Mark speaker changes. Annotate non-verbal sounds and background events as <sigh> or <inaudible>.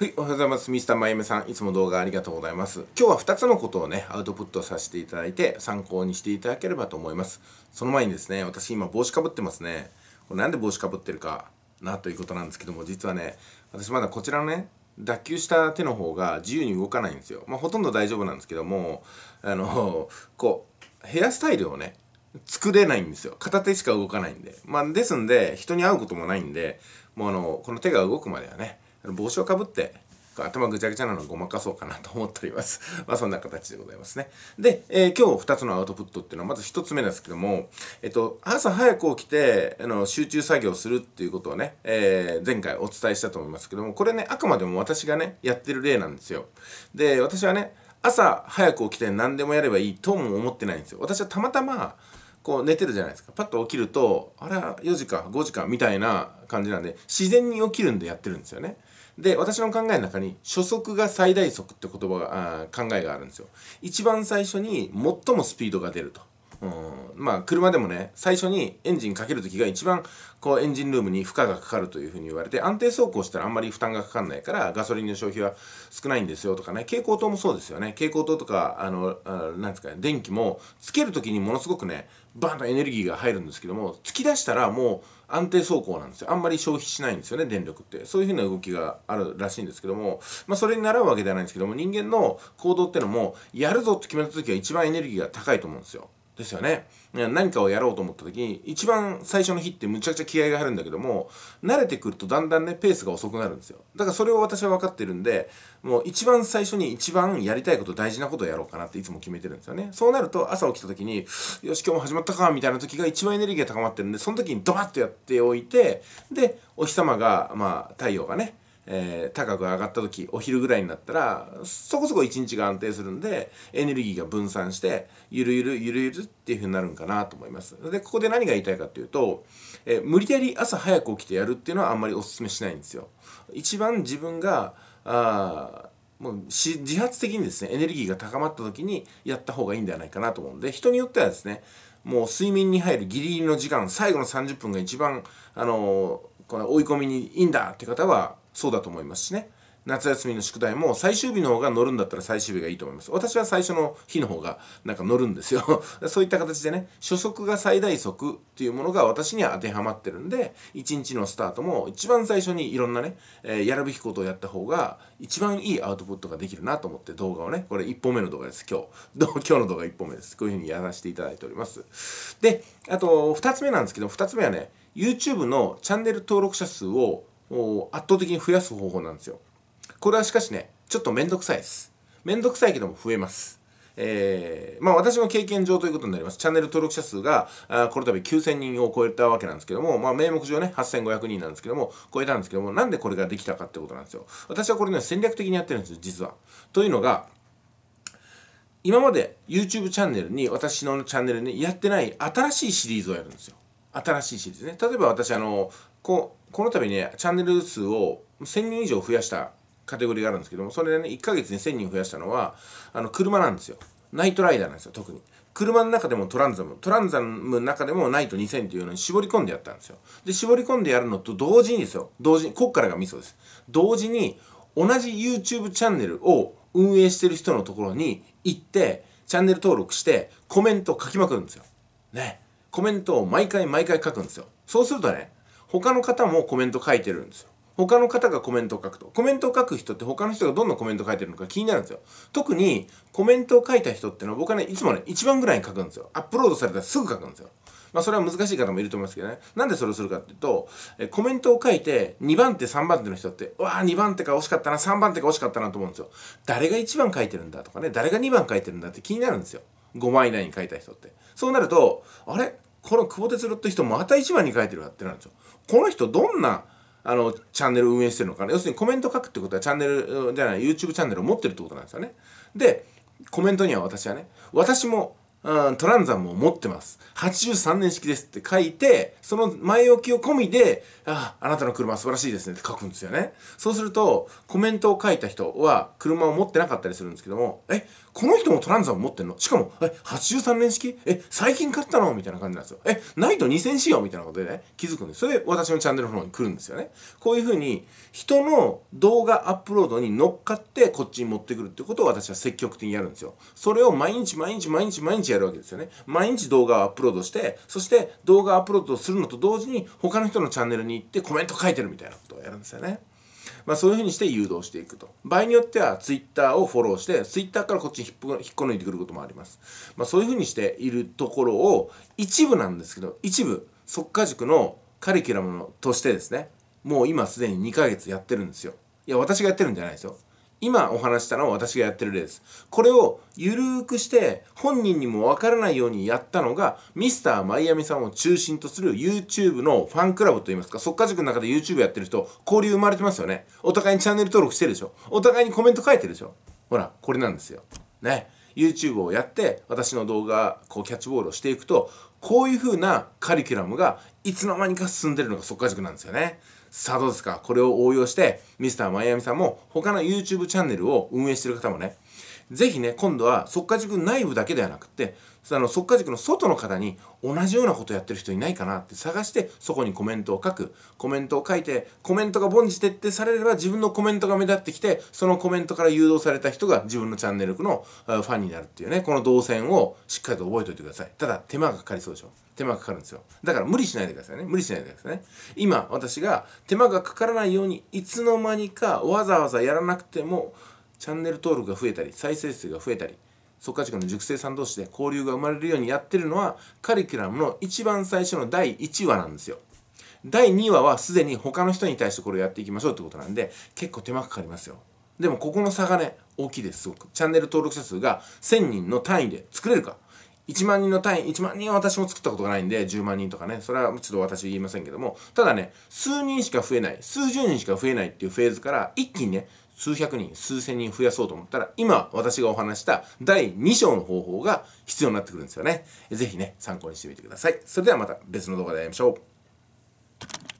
Speaker 1: はい、おはようございます。ミスターまゆメさん。いつも動画ありがとうございます。今日は2つのことをね、アウトプットさせていただいて、参考にしていただければと思います。その前にですね、私今帽子かぶってますね。これなんで帽子かぶってるかなということなんですけども、実はね、私まだこちらのね、脱臼した手の方が自由に動かないんですよ。まあ、ほとんど大丈夫なんですけども、あの、こう、ヘアスタイルをね、作れないんですよ。片手しか動かないんで。まあ、ですんで、人に会うこともないんで、もうあの、この手が動くまではね、帽子をかぶって頭ぐちゃぐちゃなのをごまかそうかなと思っております <laughs> まあそんな形でございますね。で、えー、今日2つのアウトプットっていうのはまず1つ目ですけども、えっと、朝早く起きてあの集中作業するっていうことをね、えー、前回お伝えしたと思いますけども、これね、あくまでも私がね、やってる例なんですよ。で、私はね、朝早く起きて何でもやればいいとも思ってないんですよ。私はたまたま、こう寝てるじゃないですかパッと起きるとあれ4時か5時かみたいな感じなんで自然に起きるんでやってるんですよねで私の考えの中に初速が最大速って言葉が考えがあるんですよ一番最初に最もスピードが出るとうん、まあ車でもね最初にエンジンかける時が一番こうエンジンルームに負荷がかかるというふうに言われて安定走行したらあんまり負担がかかんないからガソリンの消費は少ないんですよとかね蛍光灯もそうですよね蛍光灯とかあのあなんですかね電気もつける時にものすごくねバンとエネルギーが入るんですけども突き出したらもう安定走行なんですよあんまり消費しないんですよね電力ってそういうふうな動きがあるらしいんですけどもまあそれに習うわけではないんですけども人間の行動ってのもやるぞって決めた時は一番エネルギーが高いと思うんですよですよね。何かをやろうと思った時に、一番最初の日ってむちゃくちゃ気合が入るんだけども、慣れてくるとだんだんね、ペースが遅くなるんですよ。だからそれを私は分かってるんで、もう一番最初に一番やりたいこと、大事なことをやろうかなっていつも決めてるんですよね。そうなると朝起きた時に、よし、今日も始まったか、みたいな時が一番エネルギーが高まってるんで、その時にドバッとやっておいて、で、お日様が、まあ、太陽がね、えー、高く上がった時お昼ぐらいになったらそこそこ一日が安定するんでエネルギーが分散してゆるゆるゆるゆるっていう風になるんかなと思いますでここで何が言いたいかっていうと、えー、無理やり朝早く起きてやるっていうのはあんまりおすすめしないんですよ一番自分があもう自発的にですねエネルギーが高まった時にやった方がいいんではないかなと思うんで人によってはですねもう睡眠に入るギリギリの時間最後の30分が一番あのー、この追い込みにいいんだって方はそうだと思いますしね夏休みの宿題も最終日の方が乗るんだったら最終日がいいと思います私は最初の日の方がなんか乗るんですよ <laughs> そういった形でね初速が最大速っていうものが私には当てはまってるんで一日のスタートも一番最初にいろんなね、えー、やるべきことをやった方が一番いいアウトプットができるなと思って動画をねこれ1本目の動画です今日 <laughs> 今日の動画1本目ですこういうふうにやらせていただいておりますであと2つ目なんですけど2つ目はね YouTube のチャンネル登録者数をを圧倒的に増やす方法なんですよ。これはしかしね、ちょっとめんどくさいです。めんどくさいけども増えます。えー、まあ私の経験上ということになります。チャンネル登録者数が、あこの度9000人を超えたわけなんですけども、まあ名目上ね、8500人なんですけども、超えたんですけども、なんでこれができたかってことなんですよ。私はこれね、戦略的にやってるんですよ、実は。というのが、今まで YouTube チャンネルに、私のチャンネルにやってない新しいシリーズをやるんですよ。新しいシリーズね。例えば私、あの、こう、この度ねチャンネル数を1000人以上増やしたカテゴリーがあるんですけどもそれでね1ヶ月に1000人増やしたのはあの車なんですよナイトライダーなんですよ特に車の中でもトランザムトランザムの中でもナイト2000っていうのに絞り込んでやったんですよで絞り込んでやるのと同時にですよ同時にこっからがミソです同時に同じ YouTube チャンネルを運営してる人のところに行ってチャンネル登録してコメントを書きまくるんですよねコメントを毎回毎回書くんですよそうするとね他の方もコメント書いてるんですよ。他の方がコメントを書くと。コメントを書く人って他の人がどんなコメントを書いてるのか気になるんですよ。特にコメントを書いた人ってのは僕はね、いつもね、一番ぐらいに書くんですよ。アップロードされたらすぐ書くんですよ。まあそれは難しい方もいると思いますけどね。なんでそれをするかっていうと、えコメントを書いて2番手3番手の人って、わあ2番手が惜しかったな、3番手が惜しかったなと思うんですよ。誰が1番書いてるんだとかね、誰が2番書いてるんだって気になるんですよ。5枚以内に書いた人って。そうなると、あれこの久保哲郎って人また一番に書いてるわってなるんですよ。この人どんなあのチャンネル運営してるのかな要するにコメント書くってことはチャンネルじゃない YouTube チャンネルを持ってるってことなんですよね。でコメントには私はね私もうん、トランザムを持ってます。83年式ですって書いて、その前置きを込みで、ああ、あなたの車素晴らしいですねって書くんですよね。そうすると、コメントを書いた人は車を持ってなかったりするんですけども、え、この人もトランザム持ってんのしかも、え、83年式え、最近買ったのみたいな感じなんですよ。え、ないと2000仕様みたいなことでね、気づくんです。それで私のチャンネルの方に来るんですよね。こういうふうに、人の動画アップロードに乗っかってこっちに持ってくるってことを私は積極的にやるんですよ。それを毎日毎日毎日毎日ややるわけですよね。毎日動画をアップロードして、そして動画アップロードするのと同時に他の人のチャンネルに行ってコメント書いてるみたいなことをやるんですよね。まあ、そういうふうにして誘導していくと。場合によっては Twitter をフォローして、Twitter からこっちに引っこ抜いてくることもあります。まあ、そういうふうにしているところを、一部なんですけど、一部、即化塾のカリキュラムとしてですね、もう今すでに2ヶ月やってるんですよ。いや、私がやってるんじゃないですよ。今お話したのは私がやってる例です。これをゆるーくして本人にもわからないようにやったのがミスターマイアミさんを中心とする YouTube のファンクラブといいますか、即家塾の中で YouTube やってる人交流生まれてますよね。お互いにチャンネル登録してるでしょ。お互いにコメント書いてるでしょ。ほら、これなんですよ。ね。YouTube をやって私の動画こうキャッチボールをしていくとこういう風なカリキュラムがいつの間にか進んでるのが即家塾なんですよね。さあどうですかこれを応用してミスターマイアミさんも他の YouTube チャンネルを運営してる方もねぜひね、今度は速化塾内部だけではなくて、あの速化塾の外の方に同じようなことやってる人いないかなって探して、そこにコメントを書く。コメントを書いて、コメントが凡事徹底されれば自分のコメントが目立ってきて、そのコメントから誘導された人が自分のチャンネルのファンになるっていうね、この動線をしっかりと覚えておいてください。ただ、手間がかかりそうでしょ。手間がかかるんですよ。だから無理しないでくださいね。無理しないでくださいね。今、私が手間がかからないように、いつの間にかわざわざやらなくても、チャンネル登録が増えたり再生数が増えたりか時塾の塾生さん同士で交流が生まれるようにやってるのはカリキュラムの一番最初の第1話なんですよ。第2話はすでに他の人に対してこれをやっていきましょうってことなんで結構手間かかりますよ。でもここの差がね大きいですすごく。チャンネル登録者数が1000人の単位で作れるか。1万人の単位、1万人は私も作ったことがないんで、10万人とかね、それはちょっと私言いませんけども、ただね、数人しか増えない、数十人しか増えないっていうフェーズから、一気にね、数百人、数千人増やそうと思ったら、今私がお話した第2章の方法が必要になってくるんですよね。ぜひね、参考にしてみてください。それではまた別の動画で会いましょう。